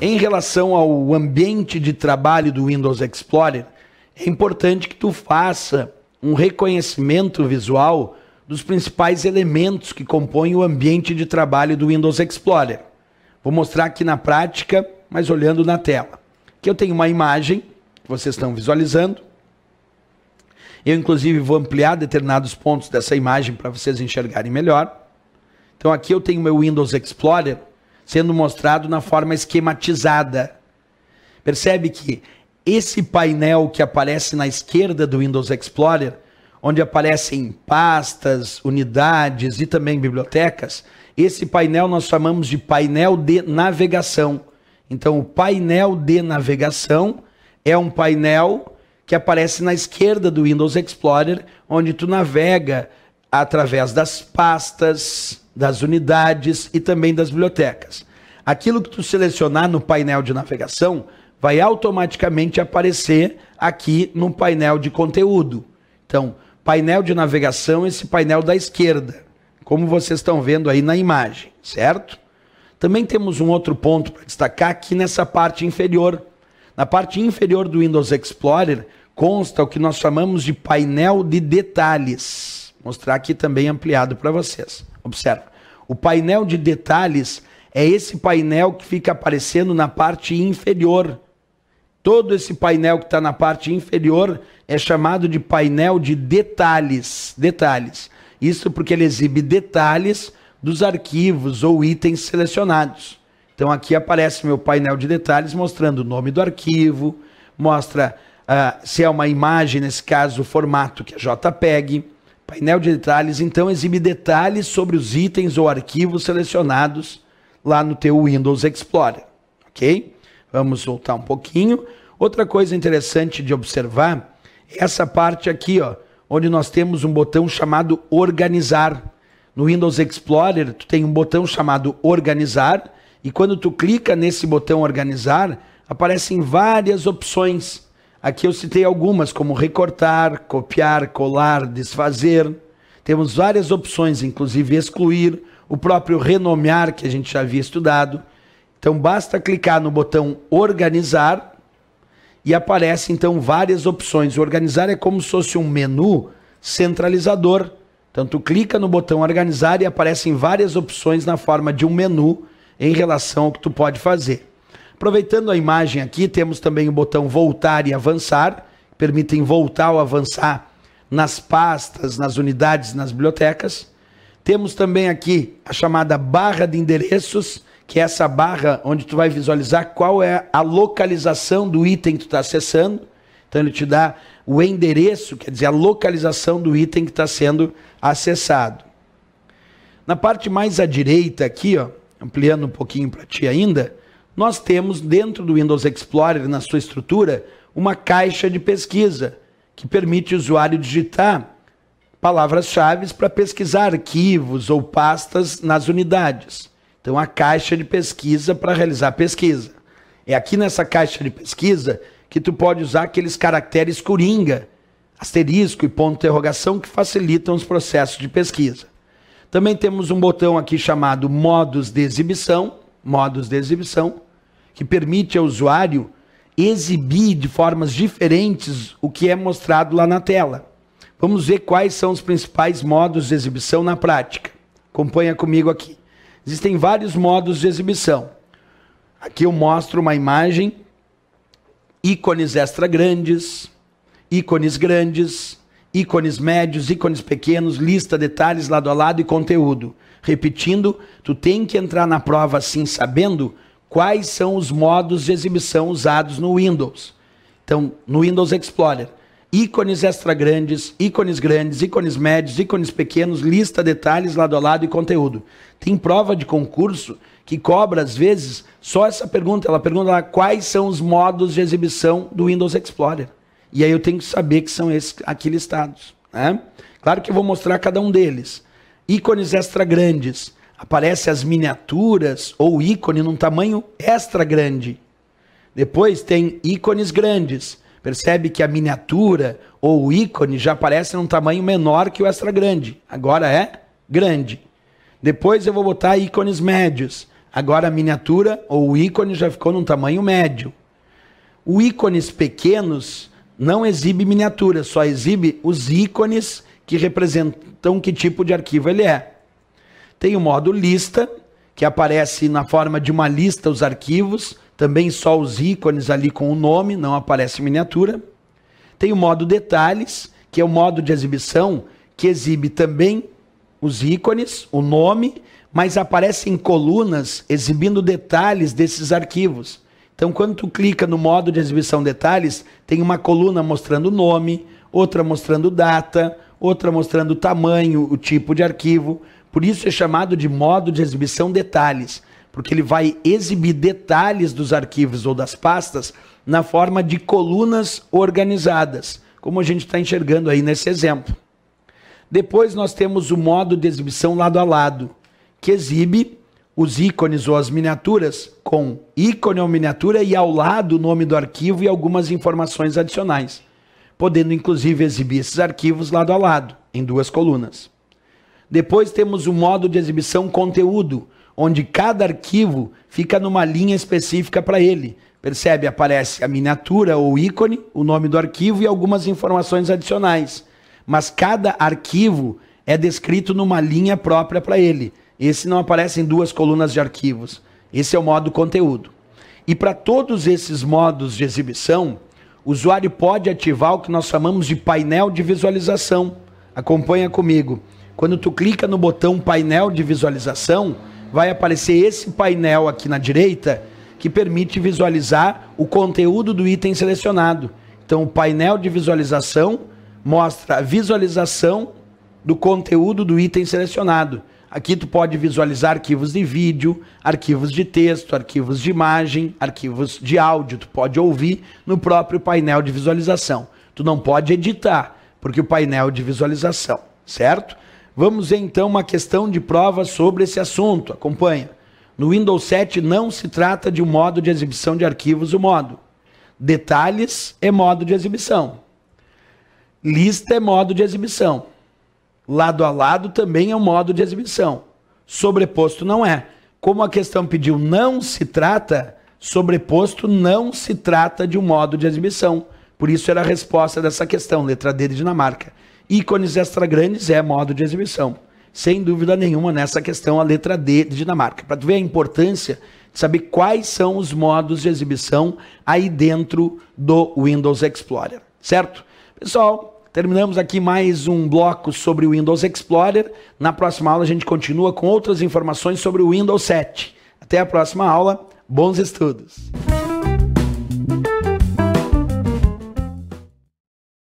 Em relação ao ambiente de trabalho do Windows Explorer, é importante que tu faça um reconhecimento visual dos principais elementos que compõem o ambiente de trabalho do Windows Explorer. Vou mostrar aqui na prática, mas olhando na tela. Aqui eu tenho uma imagem que vocês estão visualizando. Eu, inclusive, vou ampliar determinados pontos dessa imagem para vocês enxergarem melhor. Então aqui eu tenho meu Windows Explorer sendo mostrado na forma esquematizada. Percebe que esse painel que aparece na esquerda do Windows Explorer, onde aparecem pastas, unidades e também bibliotecas, esse painel nós chamamos de painel de navegação. Então, o painel de navegação é um painel que aparece na esquerda do Windows Explorer, onde tu navega através das pastas, das unidades e também das bibliotecas. Aquilo que tu selecionar no painel de navegação vai automaticamente aparecer aqui no painel de conteúdo. Então, painel de navegação, esse painel da esquerda, como vocês estão vendo aí na imagem, certo? Também temos um outro ponto para destacar aqui nessa parte inferior. Na parte inferior do Windows Explorer consta o que nós chamamos de painel de detalhes. Vou mostrar aqui também ampliado para vocês. Observa. O painel de detalhes é esse painel que fica aparecendo na parte inferior. Todo esse painel que está na parte inferior é chamado de painel de detalhes. Detalhes. Isso porque ele exibe detalhes dos arquivos ou itens selecionados. Então aqui aparece meu painel de detalhes mostrando o nome do arquivo, mostra uh, se é uma imagem, nesse caso o formato que é JPEG, Painel de detalhes, então, exibe detalhes sobre os itens ou arquivos selecionados lá no teu Windows Explorer, ok? Vamos voltar um pouquinho. Outra coisa interessante de observar é essa parte aqui, ó, onde nós temos um botão chamado organizar. No Windows Explorer, tu tem um botão chamado organizar e quando tu clica nesse botão organizar, aparecem várias opções Aqui eu citei algumas, como recortar, copiar, colar, desfazer. Temos várias opções, inclusive excluir, o próprio renomear, que a gente já havia estudado. Então basta clicar no botão organizar e aparece então várias opções. O organizar é como se fosse um menu centralizador. Então tu clica no botão organizar e aparecem várias opções na forma de um menu em relação ao que tu pode fazer. Aproveitando a imagem aqui, temos também o botão voltar e avançar, que permitem voltar ou avançar nas pastas, nas unidades, nas bibliotecas. Temos também aqui a chamada barra de endereços, que é essa barra onde tu vai visualizar qual é a localização do item que tu está acessando. Então ele te dá o endereço, quer dizer, a localização do item que está sendo acessado. Na parte mais à direita aqui, ó, ampliando um pouquinho para ti ainda, nós temos dentro do Windows Explorer, na sua estrutura, uma caixa de pesquisa que permite o usuário digitar palavras-chave para pesquisar arquivos ou pastas nas unidades. Então, a caixa de pesquisa para realizar pesquisa. É aqui nessa caixa de pesquisa que tu pode usar aqueles caracteres coringa, asterisco e ponto de interrogação que facilitam os processos de pesquisa. Também temos um botão aqui chamado modos de exibição, modos de exibição, que permite ao usuário exibir de formas diferentes o que é mostrado lá na tela. Vamos ver quais são os principais modos de exibição na prática. Acompanha comigo aqui. Existem vários modos de exibição. Aqui eu mostro uma imagem, ícones extra grandes, ícones grandes, ícones médios, ícones pequenos, lista, detalhes lado a lado e conteúdo. Repetindo, tu tem que entrar na prova assim, sabendo quais são os modos de exibição usados no Windows. Então, no Windows Explorer, ícones extra grandes, ícones grandes, ícones médios, ícones pequenos, lista detalhes lado a lado e conteúdo. Tem prova de concurso que cobra, às vezes, só essa pergunta. Ela pergunta lá, quais são os modos de exibição do Windows Explorer. E aí eu tenho que saber que são esses aqui listados. Né? Claro que eu vou mostrar cada um deles, ícones extra grandes. Aparece as miniaturas ou ícone num tamanho extra grande. Depois tem ícones grandes. Percebe que a miniatura ou o ícone já aparece num tamanho menor que o extra grande. Agora é grande. Depois eu vou botar ícones médios. Agora a miniatura ou o ícone já ficou num tamanho médio. O ícones pequenos não exibe miniatura, só exibe os ícones que representam que tipo de arquivo ele é. Tem o modo lista, que aparece na forma de uma lista os arquivos, também só os ícones ali com o nome, não aparece miniatura. Tem o modo detalhes, que é o modo de exibição, que exibe também os ícones, o nome, mas aparecem colunas exibindo detalhes desses arquivos. Então, quando tu clica no modo de exibição detalhes, tem uma coluna mostrando o nome, outra mostrando data, outra mostrando o tamanho, o tipo de arquivo. Por isso é chamado de modo de exibição detalhes, porque ele vai exibir detalhes dos arquivos ou das pastas na forma de colunas organizadas, como a gente está enxergando aí nesse exemplo. Depois nós temos o modo de exibição lado a lado, que exibe os ícones ou as miniaturas com ícone ou miniatura e ao lado o nome do arquivo e algumas informações adicionais podendo inclusive exibir esses arquivos lado a lado, em duas colunas. Depois temos o modo de exibição conteúdo, onde cada arquivo fica numa linha específica para ele. Percebe? Aparece a miniatura ou ícone, o nome do arquivo e algumas informações adicionais. Mas cada arquivo é descrito numa linha própria para ele. Esse não aparece em duas colunas de arquivos. Esse é o modo conteúdo. E para todos esses modos de exibição, o usuário pode ativar o que nós chamamos de painel de visualização. Acompanha comigo. Quando tu clica no botão painel de visualização, vai aparecer esse painel aqui na direita que permite visualizar o conteúdo do item selecionado. Então, o painel de visualização mostra a visualização do conteúdo do item selecionado. Aqui tu pode visualizar arquivos de vídeo, arquivos de texto, arquivos de imagem, arquivos de áudio. Tu pode ouvir no próprio painel de visualização. Tu não pode editar, porque o painel de visualização, certo? Vamos ver então uma questão de prova sobre esse assunto. Acompanha. No Windows 7 não se trata de um modo de exibição de arquivos, o modo. Detalhes é modo de exibição. Lista é modo de exibição. Lado a lado também é um modo de exibição. Sobreposto não é. Como a questão pediu não se trata, sobreposto não se trata de um modo de exibição. Por isso era a resposta dessa questão, letra D de Dinamarca. Ícones extra-grandes é modo de exibição. Sem dúvida nenhuma, nessa questão, a letra D de Dinamarca. Para ver a importância de saber quais são os modos de exibição aí dentro do Windows Explorer, certo? Pessoal, Terminamos aqui mais um bloco sobre o Windows Explorer. Na próxima aula a gente continua com outras informações sobre o Windows 7. Até a próxima aula. Bons estudos.